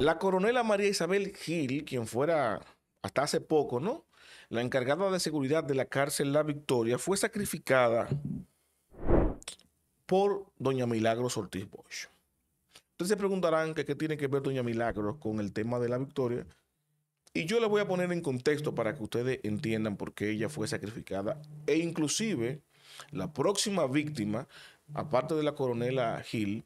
La coronela María Isabel Gil, quien fuera hasta hace poco, ¿no? La encargada de seguridad de la cárcel La Victoria fue sacrificada por doña Milagros Ortiz Bosch. Ustedes se preguntarán que qué tiene que ver doña Milagros con el tema de La Victoria. Y yo le voy a poner en contexto para que ustedes entiendan por qué ella fue sacrificada. E inclusive la próxima víctima, aparte de la coronela Gil,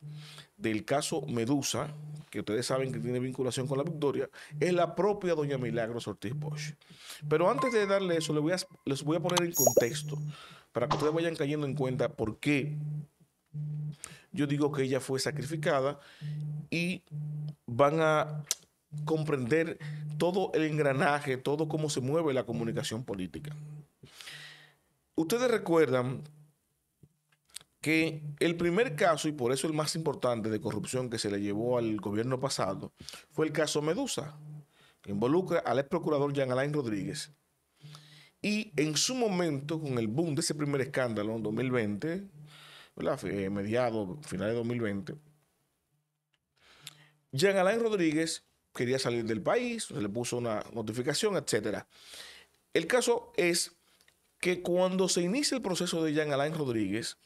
del caso Medusa, que ustedes saben que tiene vinculación con la victoria, es la propia doña Milagros Ortiz Bosch. Pero antes de darle eso, les voy a, les voy a poner en contexto para que ustedes vayan cayendo en cuenta por qué yo digo que ella fue sacrificada y van a comprender todo el engranaje, todo cómo se mueve la comunicación política. Ustedes recuerdan que el primer caso, y por eso el más importante de corrupción que se le llevó al gobierno pasado, fue el caso Medusa, que involucra al ex procurador Jean Alain Rodríguez. Y en su momento, con el boom de ese primer escándalo en 2020, eh, mediados, finales de 2020, Jean Alain Rodríguez quería salir del país, se le puso una notificación, etc. El caso es que cuando se inicia el proceso de Jean Alain Rodríguez,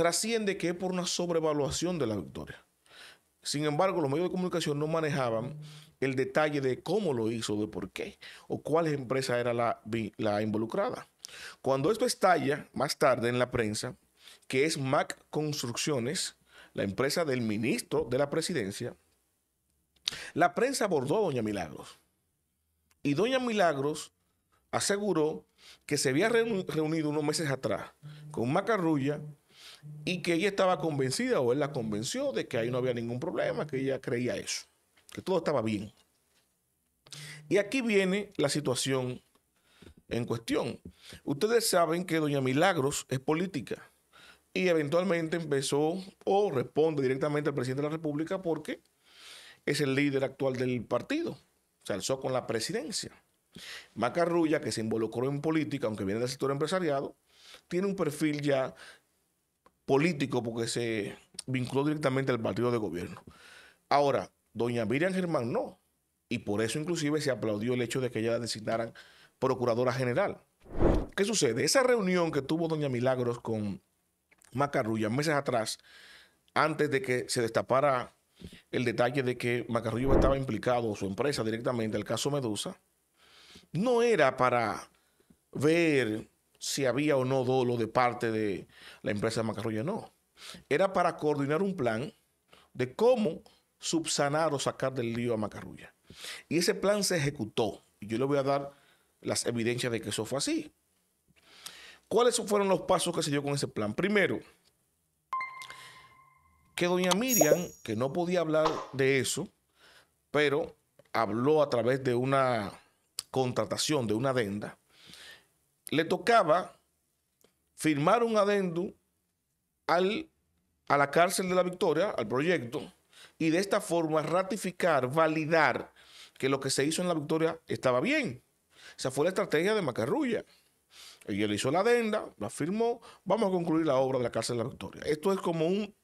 trasciende que es por una sobrevaluación de la victoria. Sin embargo, los medios de comunicación no manejaban el detalle de cómo lo hizo, de por qué o cuál empresa era la, involucrada. Cuando esto estalla más tarde en la prensa, que es Mac Construcciones, la empresa del ministro de la presidencia, la prensa abordó a Doña Milagros. Y Doña Milagros aseguró que se había reunido unos meses atrás con Macarrulla y que ella estaba convencida o él la convenció de que ahí no había ningún problema, que ella creía eso, que todo estaba bien. Y aquí viene la situación en cuestión. Ustedes saben que Doña Milagros es política y eventualmente empezó o responde directamente al presidente de la República porque es el líder actual del partido. Se alzó con la presidencia. Macarrulla, que se involucró en política, aunque viene del sector empresariado, tiene un perfil ya político porque se vinculó directamente al partido de gobierno. Ahora, doña Miriam Germán no. Y por eso inclusive se aplaudió el hecho de que ella la designaran procuradora general. ¿Qué sucede? Esa reunión que tuvo doña Milagros con Macarrulla meses atrás, antes de que se destapara el detalle de que Macarrulla estaba implicado, su empresa directamente, el caso Medusa, no era para ver si había o no dolo de parte de la empresa Macarrulla, no. Era para coordinar un plan de cómo subsanar o sacar del lío a Macarrulla. Y ese plan se ejecutó. Y yo le voy a dar las evidencias de que eso fue así. ¿Cuáles fueron los pasos que se dio con ese plan? Primero, que doña Miriam, que no podía hablar de eso, pero habló a través de una contratación, de una adenda, le tocaba firmar un adendo al, a la cárcel de la Victoria, al proyecto, y de esta forma ratificar, validar que lo que se hizo en la Victoria estaba bien. Esa fue la estrategia de Macarrulla. Y él hizo la adenda, la firmó, vamos a concluir la obra de la cárcel de la Victoria. Esto es como un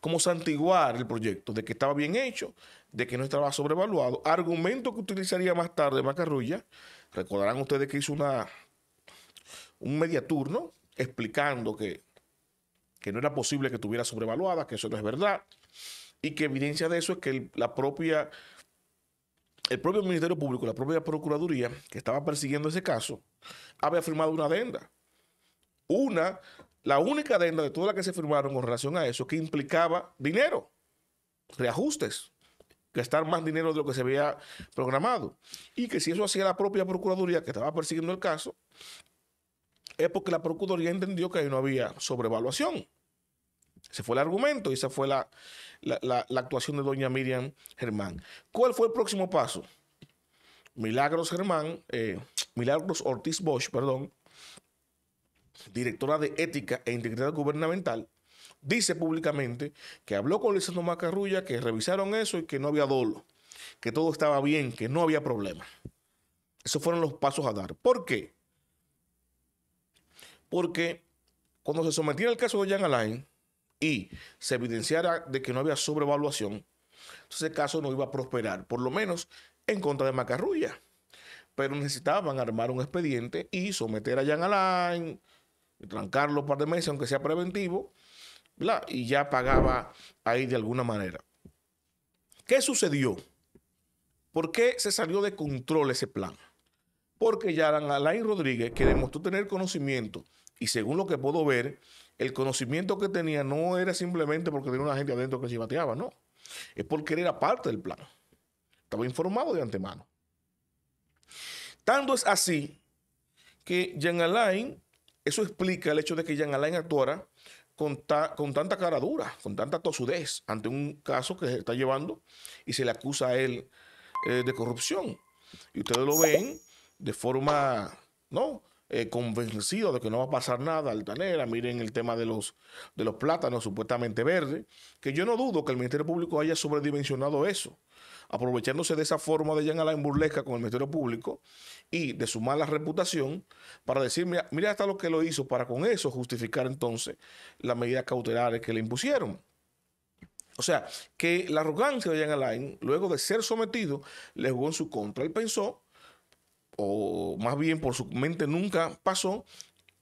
como santiguar el proyecto, de que estaba bien hecho, de que no estaba sobrevaluado. Argumento que utilizaría más tarde Macarrulla. Recordarán ustedes que hizo una un mediaturno explicando que, no era posible que tuviera sobrevaluada, que eso no es verdad, y que evidencia de eso es que el, la propia, el propio Ministerio Público, la propia Procuraduría que estaba persiguiendo ese caso, había firmado una adenda. Una, la única adenda de todas las que se firmaron con relación a eso, que implicaba dinero, reajustes, gastar más dinero de lo que se había programado. Y que si eso hacía la propia Procuraduría que estaba persiguiendo el caso, es porque la Procuraduría entendió que ahí no había sobrevaluación. Ese fue el argumento y esa fue la, actuación de doña Miriam Germán. ¿Cuál fue el próximo paso? Milagros Germán, eh, Milagros Ortiz Bosch, perdón, directora de Ética e Integridad Gubernamental, dice públicamente que habló con Santo Macarrulla, que revisaron eso y que no había dolo, que todo estaba bien, que no había problema. Esos fueron los pasos a dar. ¿Por qué? Porque cuando se sometiera el caso de Jan Alain y se evidenciara de que no había sobrevaluación, ese caso no iba a prosperar, por lo menos en contra de Macarrulla. Pero necesitaban armar un expediente y someter a Jan Alain, trancarlo un par de meses, aunque sea preventivo, y ya pagaba ahí de alguna manera. ¿Qué sucedió? ¿Por qué se salió de control ese plan? Porque Jan Alain Rodríguez, que demostró tener conocimiento y según lo que puedo ver, el conocimiento que tenía no era simplemente porque tenía una gente adentro que se bateaba, no. Es porque él era parte del plan. Estaba informado de antemano. Tanto es así que Jean Alain, eso explica el hecho de que Jean Alain actuara con, con tanta cara dura, con tanta tosudez ante un caso que se está llevando y se le acusa a él eh, de corrupción. Y ustedes lo ven de forma, ¿no? Eh, convencido de que no va a pasar nada, Altanera, miren el tema de los, de los plátanos supuestamente verdes, que yo no dudo que el Ministerio Público haya sobredimensionado eso, aprovechándose de esa forma de Jean Alain burlesca con el Ministerio Público y de su mala reputación para decir, mira, hasta lo que lo hizo, para con eso justificar entonces las medidas cautelares que le impusieron. O sea, que la arrogancia de Jean Alain, luego de ser sometido, le jugó en su contra. y pensó o más bien por su mente nunca pasó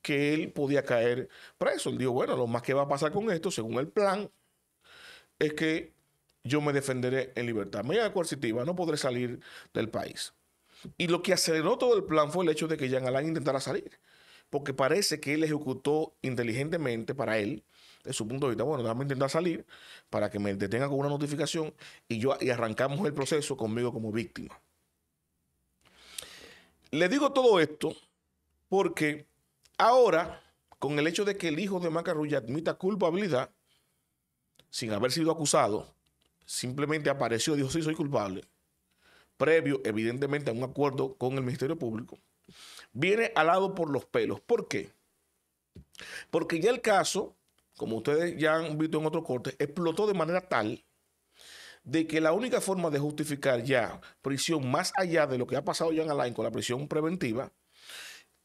que él podía caer preso. Él dijo, bueno, lo más que va a pasar con esto, según el plan, es que yo me defenderé en libertad. media coercitiva, no podré salir del país. Y lo que aceleró todo el plan fue el hecho de que Jean Alain intentara salir, porque parece que él ejecutó inteligentemente para él, de su punto de vista, bueno, déjame intentar salir para que me detenga con una notificación y, yo, y arrancamos el proceso conmigo como víctima. Le digo todo esto porque ahora, con el hecho de que el hijo de Macarrulla admita culpabilidad, sin haber sido acusado, simplemente apareció y dijo, sí, soy culpable, previo, evidentemente, a un acuerdo con el Ministerio Público, viene alado por los pelos. ¿Por qué? Porque ya el caso, como ustedes ya han visto en otro corte, explotó de manera tal de que la única forma de justificar ya prisión más allá de lo que ha pasado ya en Alain con la prisión preventiva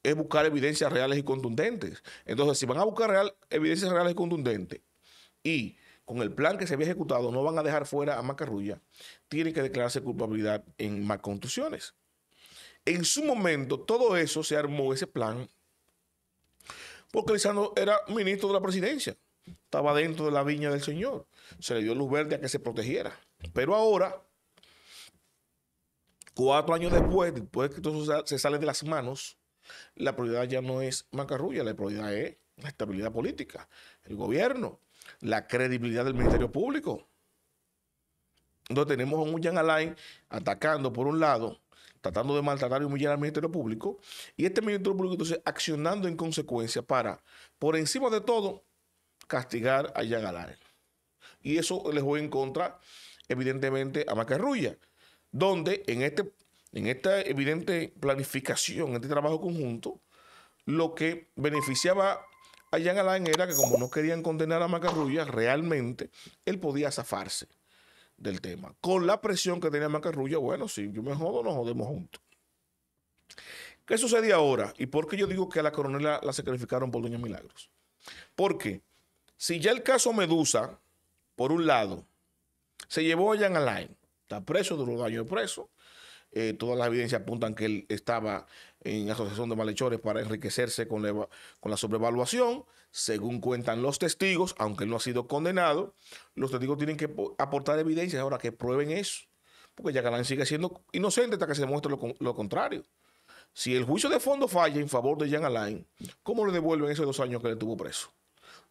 es buscar evidencias reales y contundentes. Entonces, si van a buscar evidencias reales y contundentes y con el plan que se había ejecutado no van a dejar fuera a Macarrulla, tiene que declararse culpabilidad en más contusiones. En su momento, todo eso se armó, ese plan, porque Lizano era ministro de la presidencia estaba dentro de la viña del Señor. Se le dio luz verde a que se protegiera. Pero ahora, cuatro años después, después que todo se sale de las manos, la prioridad ya no es Macarrulla, la prioridad es la estabilidad política, el gobierno, la credibilidad del Ministerio Público. Entonces tenemos a un Jan Alain atacando por un lado, tratando de maltratar y humillar al Ministerio Público, y este Ministerio Público entonces accionando en consecuencia para, por encima de todo, castigar a Yan Alain. Y eso le fue en contra, evidentemente, a Macarrulla, donde en, este, en esta evidente planificación, en este trabajo conjunto, lo que beneficiaba a Yan Alain era que como no querían condenar a Macarrulla, realmente él podía zafarse del tema. Con la presión que tenía Macarrulla, bueno, si yo me jodo, nos jodemos juntos. ¿Qué sucede ahora? ¿Y por qué yo digo que a la coronela la sacrificaron por Doña Milagros? Porque si ya el caso Medusa, por un lado, se llevó a Jan Alain, está preso, duró dos años preso. Eh, todas las evidencias apuntan que él estaba en asociación de malhechores para enriquecerse con la, con la sobrevaluación. Según cuentan los testigos, aunque él no ha sido condenado, los testigos tienen que aportar evidencias ahora que prueben eso. Porque Jan Alain sigue siendo inocente hasta que se demuestre lo, lo contrario. Si el juicio de fondo falla en favor de Jan Alain, ¿cómo le devuelven esos dos años que le tuvo preso?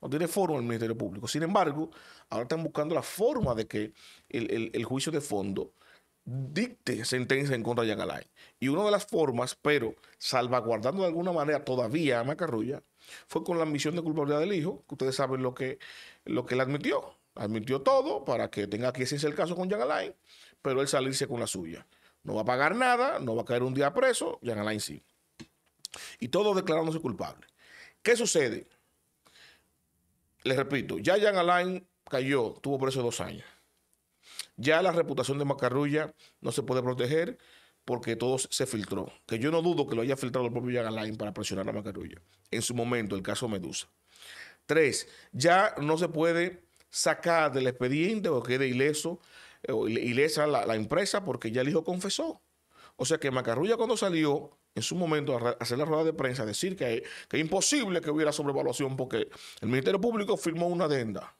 no tiene forma el Ministerio Público. Sin embargo, ahora están buscando la forma de que el, juicio de fondo dicte sentencia en contra de Alain. Y una de las formas, pero salvaguardando de alguna manera todavía a Macarrulla, fue con la admisión de culpabilidad del hijo, que ustedes saben lo que, lo que él admitió. Admitió todo para que tenga que hacerse el caso con Alain, pero él salirse con la suya. No va a pagar nada, no va a caer un día preso, Alain sí. Y todos declarándose culpable. ¿Qué sucede? les repito, ya Jan Alain cayó, tuvo preso dos años. Ya la reputación de Macarrulla no se puede proteger porque todo se filtró. Que yo no dudo que lo haya filtrado el propio Jan Alain para presionar a Macarrulla. En su momento, el caso Medusa. Tres, ya no se puede sacar del expediente o quede ileso, eh, ilesa la empresa porque ya el hijo confesó. O sea que Macarrulla cuando salió en su momento hacer la rueda de prensa, decir que, es imposible que hubiera sobrevaluación porque el Ministerio Público firmó una adenda.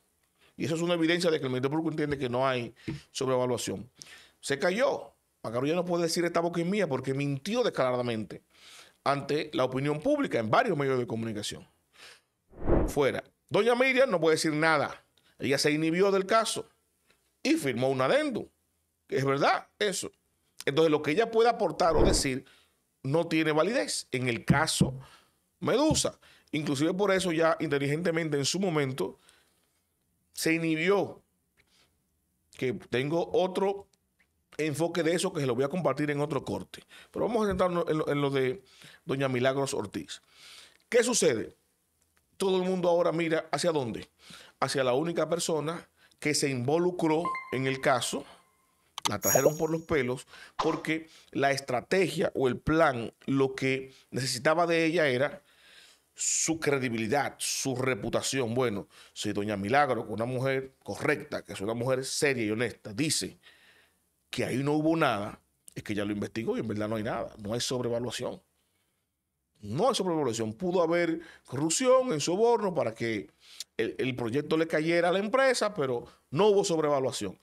Y eso es una evidencia de que el Ministerio Público entiende que no hay sobrevaluación. Se cayó. ya no puede decir esta boca mía porque mintió descaradamente ante la opinión pública en varios medios de comunicación. Fuera. Doña Miriam no puede decir nada. Ella se inhibió del caso y firmó un adendo. Es verdad eso. Entonces, lo que ella puede aportar o decir no tiene validez. En el caso Medusa. Inclusive por eso ya inteligentemente en su momento se inhibió que tengo otro enfoque de eso que se lo voy a compartir en otro corte. Pero vamos a centrarnos en lo, de doña Milagros Ortiz. ¿Qué sucede? Todo el mundo ahora mira hacia dónde? Hacia la única persona que se involucró en el caso la trajeron por los pelos porque la estrategia o el plan lo que necesitaba de ella era su credibilidad, su reputación. Bueno, si doña Milagro, una mujer correcta, que es una mujer seria y honesta, dice que ahí no hubo nada, es que ya lo investigó y en verdad no hay nada, no hay sobrevaluación. No hay sobrevaluación. Pudo haber corrupción en soborno para que el, el proyecto le cayera a la empresa, pero no hubo sobrevaluación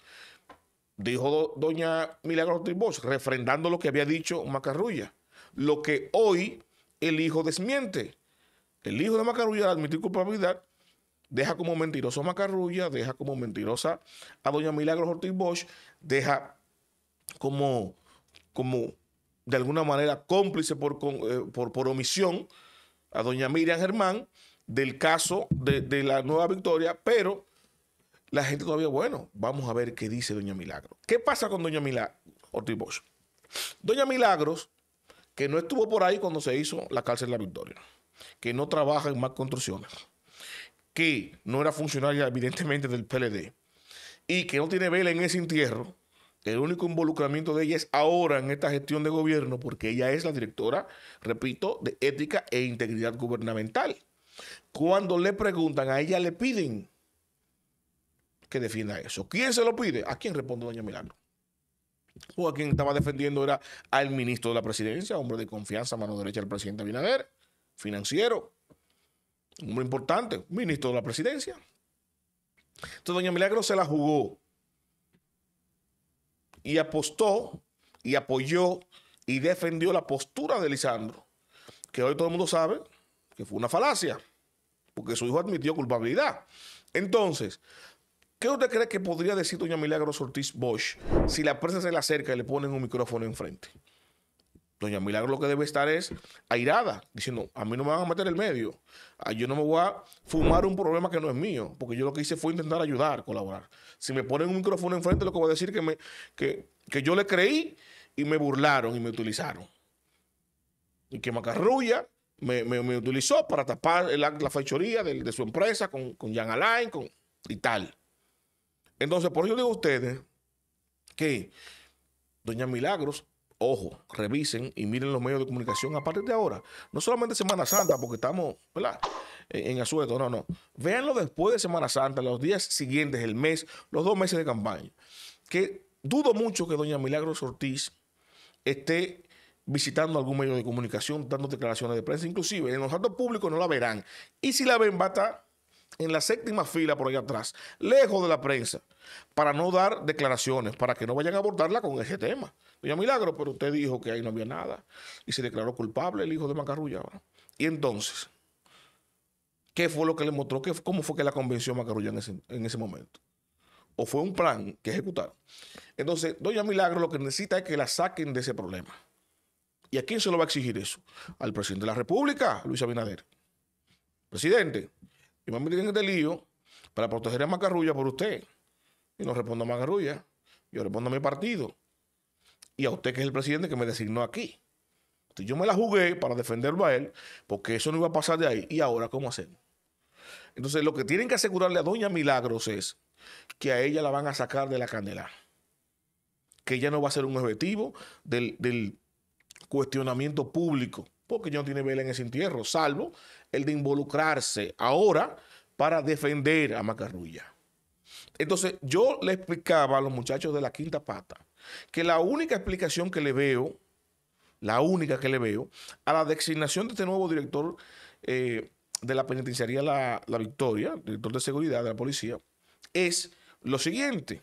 dijo Doña doña Milagros Bosch... refrendando lo que había dicho Macarrulla, lo que hoy el hijo desmiente. El hijo de Macarrulla, al admitir culpabilidad, deja como mentiroso a Macarrulla, deja como mentirosa a doña Milagro Ortiz Bosch, deja como, como de alguna manera cómplice eh, por, por, omisión a doña Miriam Germán del caso de, de la nueva victoria, pero la gente todavía, bueno, vamos a ver qué dice Doña Milagro. ¿Qué pasa con Doña Milagro Ortiz Doña Milagros, que no estuvo por ahí cuando se hizo la cárcel de la Victoria, que no trabaja en más construcciones, que no era funcionaria evidentemente del PLD y que no tiene vela en ese entierro, el único involucramiento de ella es ahora en esta gestión de gobierno porque ella es la directora, repito, de ética e integridad gubernamental. Cuando le preguntan, a ella le piden que defienda eso. ¿Quién se lo pide? ¿A quién responde doña Milagro? O a quien estaba defendiendo era al ministro de la presidencia, hombre de confianza, mano derecha del presidente Abinader, financiero, hombre importante, ministro de la presidencia. Entonces, doña Milagro se la jugó y apostó y apoyó y defendió la postura de Lisandro, que hoy todo el mundo sabe que fue una falacia, porque su hijo admitió culpabilidad. Entonces, ¿Qué usted cree que podría decir doña Milagros Ortiz Bosch si la prensa se le acerca y le ponen un micrófono enfrente? Doña Milagro lo que debe estar es airada, diciendo, a mí no me van a meter el medio, ah, yo no me voy a fumar un problema que no es mío, porque yo lo que hice fue intentar ayudar, colaborar. Si me ponen un micrófono enfrente, lo que voy a decir que, me, que, que yo le creí y me burlaron y me utilizaron. Y que Macarrulla me, utilizó para tapar la, fechoría de, su empresa con, con Jan Alain y tal. Entonces, por eso digo a ustedes que Doña Milagros, ojo, revisen y miren los medios de comunicación a partir de ahora. No solamente Semana Santa, porque estamos, En asueto, no, no. Véanlo después de Semana Santa, los días siguientes, el mes, los dos meses de campaña. Que dudo mucho que Doña Milagros Ortiz esté visitando algún medio de comunicación, dando declaraciones de prensa, inclusive en los actos públicos no la verán. Y si la ven, va a estar en la séptima fila por ahí atrás, lejos de la prensa, para no dar declaraciones, para que no vayan a abordarla con ese tema. Doña Milagro, pero usted dijo que ahí no había nada y se declaró culpable el hijo de Macarrulla. Y entonces, ¿qué fue lo que le mostró? ¿Cómo fue que la convenció Macarrulla en en ese momento? ¿O fue un plan que ejecutaron? Entonces, Doña Milagro lo que necesita es que la saquen de ese problema. ¿Y a quién se lo va a exigir eso? Al presidente de la República, Luis Abinader. Presidente, y me tienen en este lío para proteger a Macarrulla por usted. Y no respondo a Macarrulla, yo respondo a mi partido y a usted que es el presidente que me designó aquí. yo me la jugué para defenderlo a él porque eso no iba a pasar de ahí. ¿Y ahora cómo hacer? Entonces lo que tienen que asegurarle a Doña Milagros es que a ella la van a sacar de la candela. Que ella no va a ser un objetivo del cuestionamiento público que ya no tiene vela en ese entierro, salvo el de involucrarse ahora para defender a Macarrulla. Entonces, yo le explicaba a los muchachos de la quinta pata que la única explicación que le veo, la única que le veo, a la designación de este nuevo director eh, de la penitenciaría la, la Victoria, director de seguridad de la policía, es lo siguiente.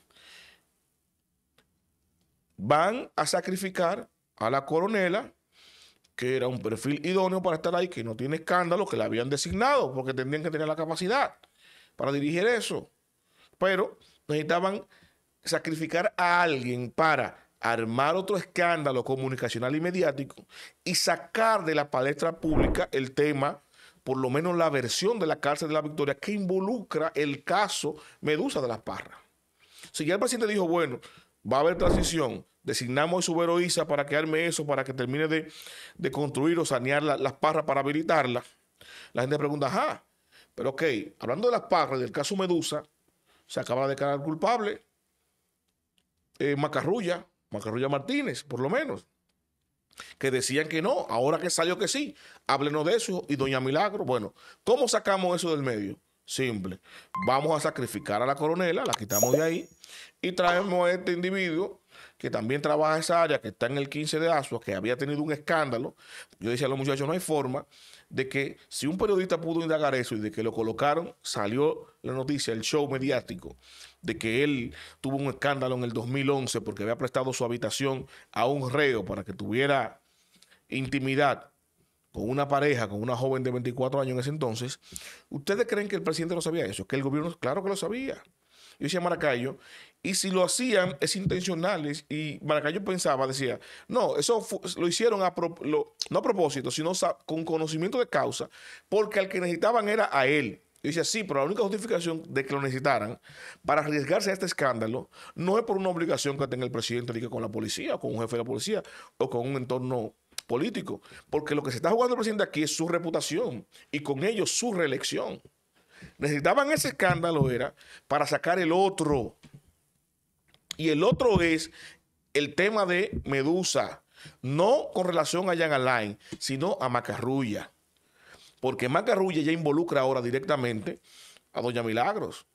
Van a sacrificar a la coronela que era un perfil idóneo para estar ahí, que no tiene escándalo, que le habían designado, porque tendrían que tener la capacidad para dirigir eso. Pero necesitaban sacrificar a alguien para armar otro escándalo comunicacional y mediático y sacar de la palestra pública el tema, por lo menos la versión de la cárcel de la Victoria, que involucra el caso Medusa de las Parras. Si ya el presidente dijo, bueno, va a haber transición. Designamos a Subero Isa para que arme eso, para que termine de, construir o sanear las parras para habilitarlas. La gente pregunta, ajá, pero ok, hablando de las parras, del caso Medusa, se acaba de declarar culpable eh, Macarrulla, Macarrulla Martínez, por lo menos, que decían que no, ahora que salió que sí, háblenos de eso y Doña Milagro, bueno, ¿cómo sacamos eso del medio? Simple. Vamos a sacrificar a la coronela, la quitamos de ahí y traemos a este individuo que también trabaja en esa área, que está en el 15 de Asua, que había tenido un escándalo. Yo decía a los muchachos, no hay forma de que si un periodista pudo indagar eso y de que lo colocaron, salió la noticia, el show mediático, de que él tuvo un escándalo en el 2011 porque había prestado su habitación a un reo para que tuviera intimidad con una pareja, con una joven de 24 años en ese entonces, ¿ustedes creen que el presidente no sabía eso? Que el gobierno, claro que lo sabía. Yo decía Maracayo, y si lo hacían es intencional. Y Maracayo pensaba, decía, no, eso lo hicieron a no a propósito, sino con conocimiento de causa, porque al que necesitaban era a él. Yo decía, sí, pero la única justificación de que lo necesitaran para arriesgarse a este escándalo no es por una obligación que tenga el presidente con la policía, con un jefe de la policía, o con un entorno político, porque lo que se está jugando el presidente aquí es su reputación y con ello su reelección. Necesitaban ese escándalo, era, para sacar el otro. Y el otro es el tema de Medusa, no con relación a Jan Alain, sino a Macarrulla. Porque Macarrulla ya involucra ahora directamente a Doña Milagros.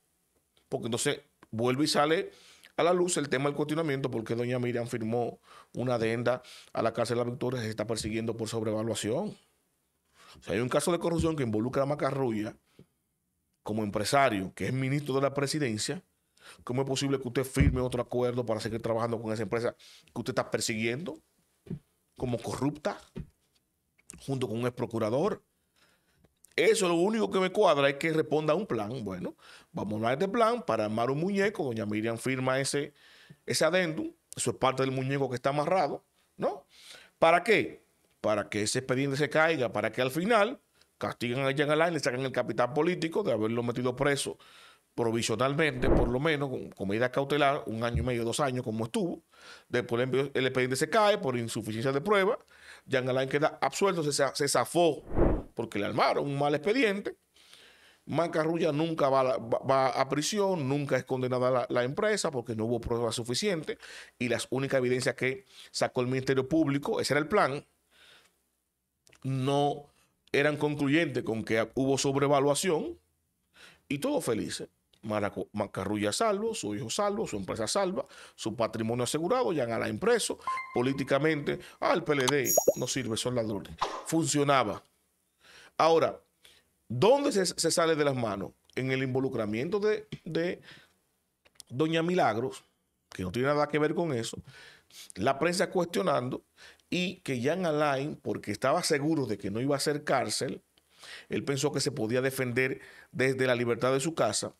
Porque entonces vuelve y sale a la luz el tema del continuamiento, porque doña Miriam firmó una adenda a la cárcel de la Victoria que se está persiguiendo por sobrevaluación. Si hay un caso de corrupción que involucra a Macarrulla como empresario, que es ministro de la presidencia. ¿Cómo es posible que usted firme otro acuerdo para seguir trabajando con esa empresa que usted está persiguiendo como corrupta, junto con un ex procurador? Eso lo único que me cuadra es que responda a un plan. Bueno, vamos a este plan para armar un muñeco. Doña Miriam firma ese, ese adendum. Eso es parte del muñeco que está amarrado, ¿no? ¿Para qué? Para que ese expediente se caiga, para que al final castigan a Jean Alain, le saquen el capital político de haberlo metido preso provisionalmente, por lo menos, con, medida cautelar, un año y medio, dos años, como estuvo. Después el, expediente se cae por insuficiencia de prueba. Jean Alain queda absuelto, se, se zafó porque le armaron un mal expediente. Mancarrulla nunca va a, prisión, nunca es condenada la, la, empresa porque no hubo pruebas suficientes y las únicas evidencias que sacó el Ministerio Público, ese era el plan, no eran concluyentes con que hubo sobrevaluación y todo felices. ...Macarrulla salvo, su hijo salvo, su empresa salva, su patrimonio asegurado, ya en la impreso, políticamente, ah, el PLD no sirve, son ladrones. Funcionaba. Ahora, ¿dónde se, sale de las manos? En el involucramiento de, de Doña Milagros, que no tiene nada que ver con eso, la prensa cuestionando y que Jan Alain, porque estaba seguro de que no iba a ser cárcel, él pensó que se podía defender desde la libertad de su casa,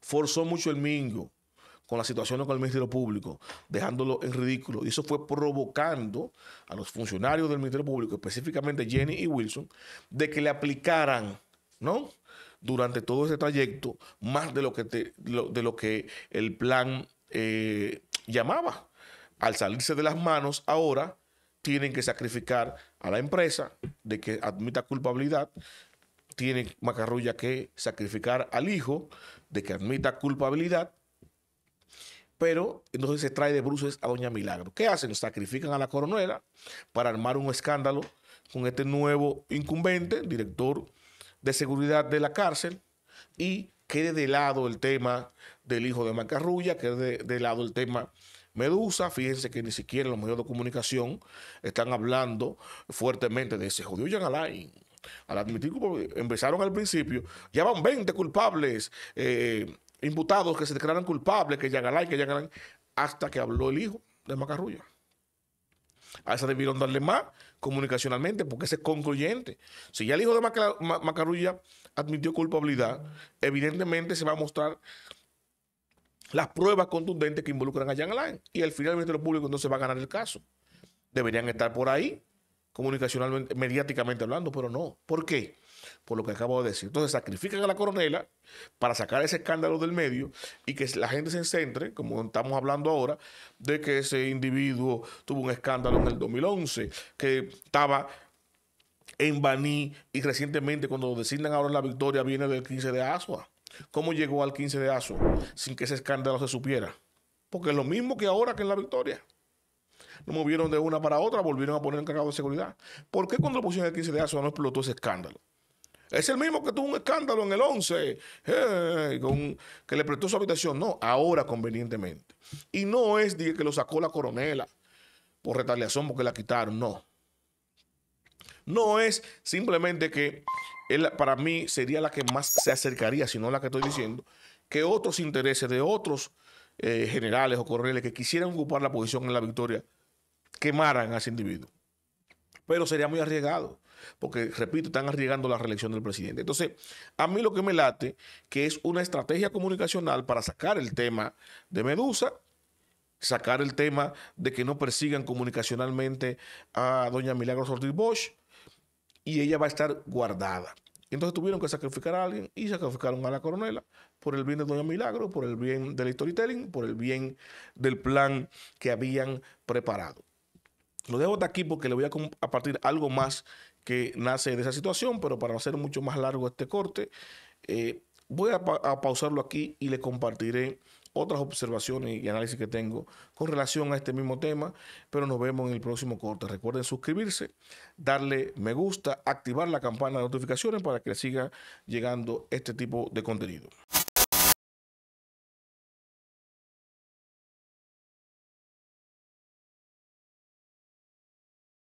forzó mucho el mingo con la situación con el Ministerio Público, dejándolo en ridículo. Y eso fue provocando a los funcionarios del Ministerio Público, específicamente Jenny y Wilson, de que le aplicaran, ¿no? Durante todo ese trayecto, más de lo que, de lo que el plan eh, llamaba. Al salirse de las manos, ahora tienen que sacrificar a la empresa de que admita culpabilidad, tiene Macarrulla que sacrificar al hijo de que admita culpabilidad pero entonces se trae de bruces a Doña Milagro. ¿Qué hacen? Sacrifican a la coronela para armar un escándalo con este nuevo incumbente, director de seguridad de la cárcel, y quede de lado el tema del hijo de Macarrulla, quede de, lado el tema Medusa, fíjense que ni siquiera los medios de comunicación están hablando fuertemente de ese jodido Jan Alain. Al admitir, empezaron al principio, ya van 20 culpables eh, imputados que se declaran culpables, que ya que hasta que habló el hijo de Macarrulla. A esa debieron darle más comunicacionalmente, porque ese es concluyente. Si ya el hijo de Macarrulla admitió culpabilidad, evidentemente se va a mostrar las pruebas contundentes que involucran a Jean Alain. Y al final el Ministerio Público entonces va a ganar el caso. Deberían estar por ahí, comunicacionalmente, mediáticamente hablando, pero no. ¿Por qué? por lo que acabo de decir. Entonces sacrifican a la coronela para sacar ese escándalo del medio y que la gente se centre, como estamos hablando ahora, de que ese individuo tuvo un escándalo en el 2011, que estaba en Baní y recientemente cuando designan ahora en la victoria viene del 15 de Azua, ¿Cómo llegó al 15 de Azua sin que ese escándalo se supiera? Porque es lo mismo que ahora que en la victoria. Lo movieron de una para otra, volvieron a poner encargado de seguridad. ¿Por qué cuando lo pusieron el 15 de Azua no explotó ese escándalo? Es el mismo que tuvo un escándalo en el 11, eh, que le prestó su habitación. No, ahora convenientemente. Y no es que lo sacó la coronela por retaliación porque la quitaron, no. No es simplemente que para mí sería la que más se acercaría, sino la que estoy diciendo, que otros intereses de otros eh, generales o coroneles que quisieran ocupar la posición en la victoria quemaran a ese individuo. Pero sería muy arriesgado porque, repito, están arriesgando la reelección del presidente. Entonces, a mí lo que me late, que es una estrategia comunicacional para sacar el tema de Medusa, sacar el tema de que no persigan comunicacionalmente a doña Milagros Ortiz Bosch, y ella va a estar guardada. Entonces tuvieron que sacrificar a alguien y sacrificaron a la coronela por el bien de Doña Milagro, por el bien del storytelling, por el bien del plan que habían preparado. Lo dejo hasta aquí porque le voy a compartir algo más que nace de esa situación, pero para hacer mucho más largo este corte, eh, voy a, pausarlo aquí y le compartiré otras observaciones y análisis que tengo con relación a este mismo tema, pero nos vemos en el próximo corte. Recuerden suscribirse, darle me gusta, activar la campana de notificaciones para que siga llegando este tipo de contenido.